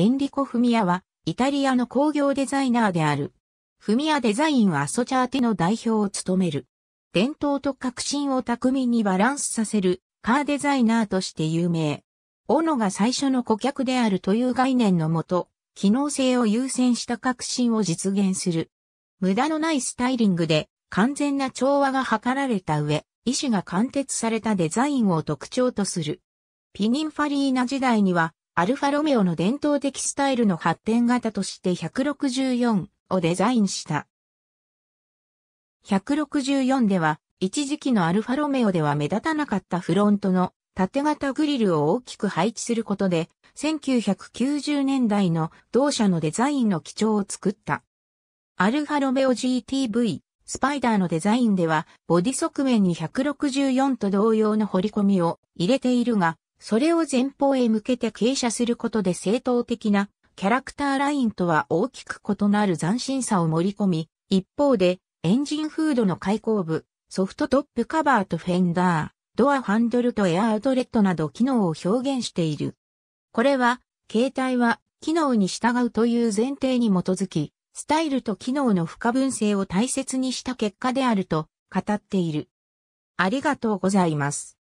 エンリコ・フミヤは、イタリアの工業デザイナーである。フミヤデザインはアソチャーテの代表を務める。伝統と革新を巧みにバランスさせるカーデザイナーとして有名。斧が最初の顧客であるという概念のもと、機能性を優先した革新を実現する。無駄のないスタイリングで完全な調和が図られた上、意志が貫徹されたデザインを特徴とする。ピニンファリーナ時代にはアルファロメオの伝統的スタイルの発展型として164をデザインした。164では、一時期のアルファロメオでは目立たなかったフロントの縦型グリルを大きく配置することで、1990年代の同社のデザインの基調を作った。アルファロメオ GTV スパイダーのデザインではボディ側面に164と同様の彫り込みを入れているが、それを前方へ向けて傾斜することで正当的なキャラクターラインとは大きく異なる斬新さを盛り込み、一方でエンジンフードの開口部、ソフトトップカバーとフェンダー、ドアハンドルとエアアウトレットなど機能を表現している。これは、携帯は機能に従うという前提に基づき、スタイルと機能の不可分性を大切にした結果であると語っている。ありがとうございます。